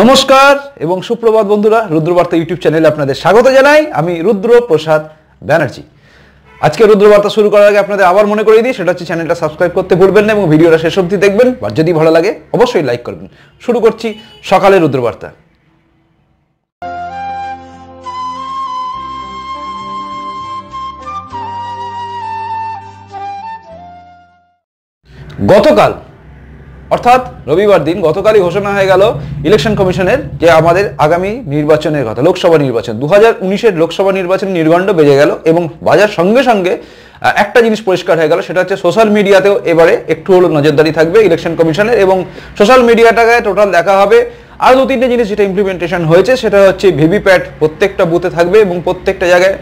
নমস্কার এবং সুপ্রভাত বন্ধুরা রুদ্রবার্তা ইউটিউব চ্যানেলে আপনাদের স্বাগত জানাই আমি রুদ্র প্রসাদ ব্যানার্জি আজকে রুদ্রবার্তা শুরু করার আগে আপনাদের আবার মনে করিয়ে দিই সেটা হচ্ছে চ্যানেলটা সাবস্ক্রাইব করতে ভুলবেন না এবং ভিডিওটা শেষ অবধি দেখবেন বা যদি ভালো লাগে অবশ্যই লাইক করবেন শুরু করছি সকালে রুদ্রবার্তা গতকাল অর্থাৎ রবিবার দিন গতকালই ঘোষণা হয়ে গেল ইলেকশন কমিশনের যে আমাদের আগামী নির্বাচনের কথা লোকসভা নির্বাচন দু হাজার উনিশের লোকসভা নির্বাচন নির্গণ্ড বেজে গেল এবং বাজার সঙ্গে সঙ্গে একটা জিনিস পরিষ্কার হয়ে গেল সেটা হচ্ছে সোশ্যাল মিডিয়াতেও এবারে একটু হলো নজরদারি থাকবে ইলেকশন কমিশনের এবং সোশ্যাল মিডিয়াটাকে টোটাল দেখা হবে আর দু তিনটে জিনিস যেটা ইমপ্লিমেন্টেশন হয়েছে সেটা হচ্ছে ভিভিপ্যাট প্রত্যেকটা বুথে থাকবে এবং প্রত্যেকটা জায়গায়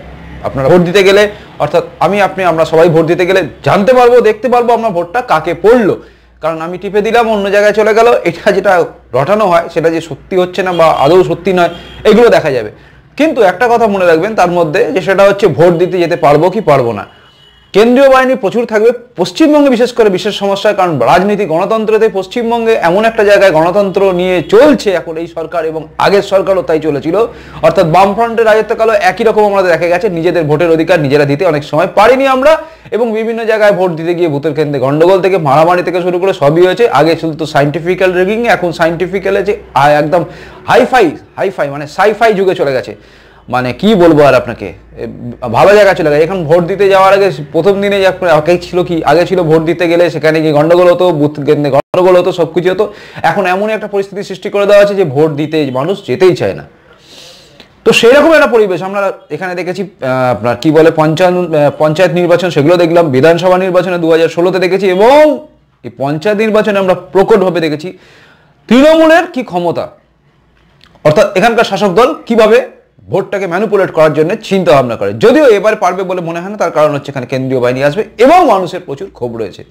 আপনারা ভোট দিতে গেলে অর্থাৎ আমি আপনি আমরা সবাই ভোট দিতে গেলে জানতে পারবো দেখতে পারবো আপনার ভোটটা কাকে পড়লো কারণ আমি টিপে দিলাম অন্য জায়গায় চলে গেল এটা যেটা রটানো হয় সেটা যে সত্যি হচ্ছে না বা আদৌ সত্যি নয় এগুলো দেখা যাবে কিন্তু একটা কথা মনে রাখবেন তার মধ্যে যে সেটা হচ্ছে ভোট দিতে যেতে পারবো কি পারবো না কেন্দ্রীয় বাহিনী প্রচুর থাকবে পশ্চিমবঙ্গে বিশেষ করে বিশেষ সমস্যা কারণ রাজনীতি গণতন্ত্রতে পশ্চিমবঙ্গে এমন একটা জায়গায় গণতন্ত্র নিয়ে চলছে এখন এই সরকার এবং আগের সরকারও তাই চলেছিল অর্থাৎ বামফ্রন্টের রাজত্বকালও একই রকম আমরা দেখা গেছে নিজেদের ভোটের অধিকার নিজেরা দিতে অনেক সময় পারিনি আমরা এবং বিভিন্ন জায়গায় ভোট দিতে গিয়ে ভূতের কেন্দ্রে গণ্ডগোল থেকে মারামারি থেকে শুরু করে সবই হয়েছে আগে শুধু সাইন্টিফিক্যাল রেগিং এখন সাইন্টিফিক্যালে যে একদম হাইফাই হাইফাই মানে সাইফাই যুগে চলে গেছে মানে কি বলবো আর আপনাকে ভালো জায়গা চলে এখন ভোট দিতে যাওয়ার আগে প্রথম দিনে আগে ছিল কি আগে ছিল ভোট দিতে গেলে সেখানে গিয়ে গন্ডগোল হতো বুথ গন্ডগোল হতো সব কিছু হতো এখন এমন একটা পরিস্থিতি সৃষ্টি করে দেওয়া আছে যে ভোট দিতে মানুষ যেতেই চায় না তো রকম একটা পরিবেশ আমরা এখানে দেখেছি আপনার কি বলে পঞ্চায়েত পঞ্চায়েত নির্বাচন সেগুলো দেখলাম বিধানসভা নির্বাচনে দু হাজার ষোলোতে দেখেছি এবং এই পঞ্চায়েত নির্বাচনে আমরা প্রকটভাবে দেখেছি তৃণমূলের কি ক্ষমতা অর্থাৎ এখানকার শাসক দল কিভাবে ভোটটাকে ম্যানুপুলেট করার জন্য চিন্তা ভাবনা করে যদিও এবার পারবে বলে মনে হয় না তার কারণ হচ্ছে এখানে কেন্দ্রীয় বাহিনী আসবে এবং মানুষের প্রচুর ক্ষোভ রয়েছে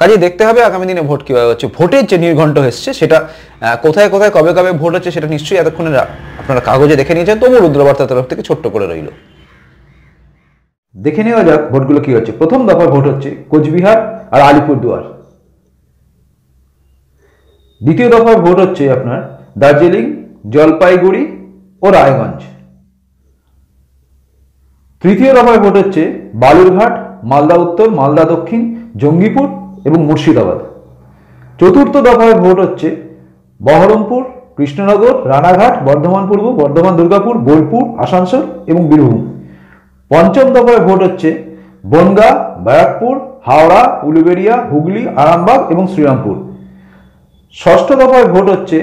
কাজে দেখতে হবে আগামী দিনে ভোট কীভাবে হচ্ছে ভোটের যে নির্ঘণ্ট এসছে সেটা কোথায় কোথায় কবে কবে ভোট হচ্ছে সেটা নিশ্চয়ই এতক্ষণে আপনারা কাগজে দেখে নিয়েছেন তবু রুদ্রবার্তার তরফ থেকে ছোট্ট করে রইল দেখে নেওয়া যাক ভোটগুলো কি হচ্ছে প্রথম দফার ভোট হচ্ছে কোচবিহার আর আলিপুরদুয়ার দ্বিতীয় দফার ভোট হচ্ছে আপনার দার্জিলিং জলপাইগুড়ি ও রায়গঞ্জ তৃতীয় দফায় ভোট হচ্ছে বালুরঘাট মালদা উত্তর মালদা দক্ষিণ জঙ্গিপুর এবং মুর্শিদাবাদ চতুর্থ দফায় ভোট হচ্ছে বহরমপুর কৃষ্ণনগর রানাঘাট বর্ধমান পূর্ব বর্ধমান দুর্গাপুর বোলপুর আসানসোল এবং বীরভূম পঞ্চম দফায় ভোট হচ্ছে বনগা ব্যারাকপুর হাওড়া উলুবেড়িয়া হুগলি আরামবাগ এবং শ্রীরামপুর ষষ্ঠ দফায় ভোট হচ্ছে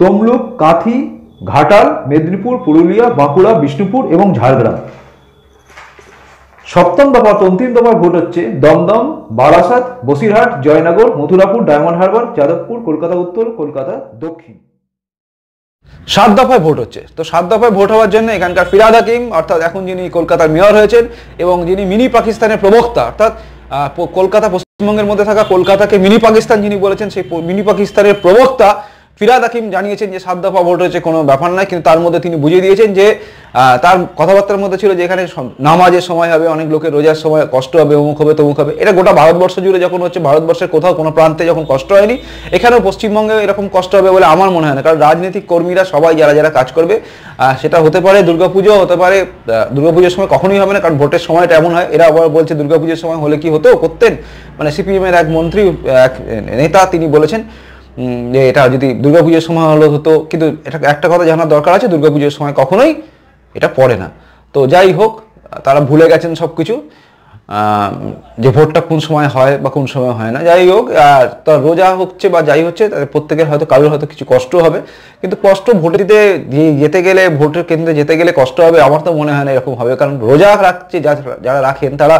তমলুক কাঁথি ঘাটাল মেদিনীপুর পুরুলিয়া বাঁকুড়া বিষ্ণুপুর এবং ঝাড়গ্রাম সপ্তম দফা অন্তিম দফার ভোট হচ্ছে দমদম বারাসাত বসিরহাট জয়নগর মথুরাপুর ডায়মন্ড হারবার যাদবপুর কলকাতা উত্তর কলকাতা দক্ষিণ সাত দফায় ভোট হচ্ছে তো সাত দফায় ভোট হওয়ার জন্য এখানকার ফিরাদ হাকিম অর্থাৎ এখন যিনি কলকাতার মেয়র হয়েছেন এবং যিনি মিনি পাকিস্তানের প্রবক্তা অর্থাৎ কলকাতা পশ্চিমবঙ্গের মধ্যে থাকা কলকাতাকে মিনি পাকিস্তান যিনি বলেছেন সেই মিনি পাকিস্তানের প্রবক্তা ফিরাদ হাকিম জানিয়েছেন যে সাত দফা ভোট হয়েছে কোনো ব্যাপার নয় কিন্তু তার মধ্যে তিনি বুঝিয়ে দিয়েছেন যে তার কথাবার্তার মধ্যে ছিল যে এখানে নামাজের সময় হবে অনেক লোকের রোজার সময় কষ্ট হবে অমুক হবে তমুক হবে এটা গোটা ভারতবর্ষ জুড়ে যখন হচ্ছে ভারতবর্ষের কোথাও কোনো প্রান্তে যখন কষ্ট হয়নি এখানেও পশ্চিমবঙ্গে এরকম কষ্ট হবে বলে আমার মনে হয় না কারণ রাজনৈতিক কর্মীরা সবাই যারা যারা কাজ করবে সেটা হতে পারে দুর্গাপুজো হতে পারে দুর্গাপুজোর সময় কখনোই হবে না কারণ ভোটের সময়টা এমন হয় এরা আবার বলছে দুর্গাপুজোর সময় হলে কি হতো করতেন মানে সিপিএমের এক মন্ত্রী এক নেতা তিনি বলেছেন যে এটা যদি দুর্গাপুজোর সময় হলো হতো কিন্তু এটা একটা কথা জানার দরকার আছে দুর্গাপুজোর সময় কখনোই এটা পড়ে না তো যাই হোক তারা ভুলে গেছেন সব কিছু যে ভোটটা কোন সময় হয় বা কোন সময় হয় না যাই হোক আর তার রোজা হচ্ছে বা যাই হচ্ছে প্রত্যেকের হয়তো কারোর হয়তো কিছু কষ্ট হবে কিন্তু কষ্ট ভোটে দিতে যেতে গেলে ভোটের কেন্দ্রে যেতে গেলে কষ্ট হবে আমার তো মনে হয় না এরকম হবে কারণ রোজা রাখছে যারা রাখেন তারা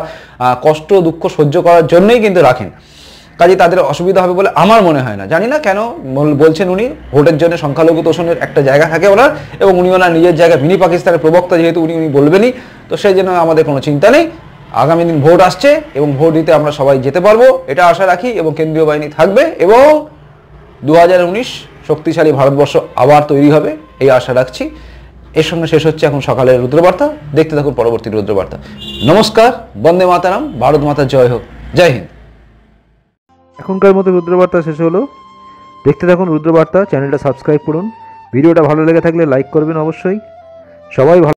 কষ্ট দুঃখ সহ্য করার জন্যই কিন্তু রাখেন কাজে তাদের অসুবিধা হবে বলে আমার মনে হয় না জানি না কেন বলছেন উনি ভোটের জন্য সংখ্যালঘু তোষণের একটা জায়গা থাকে ওনার এবং উনি ওনার নিজের জায়গায় মিনি পাকিস্তানের প্রবক্তা যেহেতু উনি উনি বলবেনই তো সেই জন্য আমাদের কোনো চিন্তা নেই আগামী দিন ভোট আসছে এবং ভোট দিতে আমরা সবাই যেতে পারবো এটা আশা রাখি এবং কেন্দ্রীয় বাহিনী থাকবে এবং দু শক্তিশালী ভারতবর্ষ আবার তৈরি হবে এই আশা রাখছি এর সঙ্গে শেষ হচ্ছে এখন সকালের রুদ্রবার্তা দেখতে থাকুন পরবর্তী রুদ্রবার্তা নমস্কার বন্দে মাতারাম ভারত মাতা জয় হোক জয় হিন্দ এখনকার মতো রুদ্রবার্তা শেষ হলো দেখতে থাকুন রুদ্রবার্তা চ্যানেলটা সাবস্ক্রাইব করুন ভিডিওটা ভালো লেগে থাকলে লাইক করবেন অবশ্যই সবাই ভালো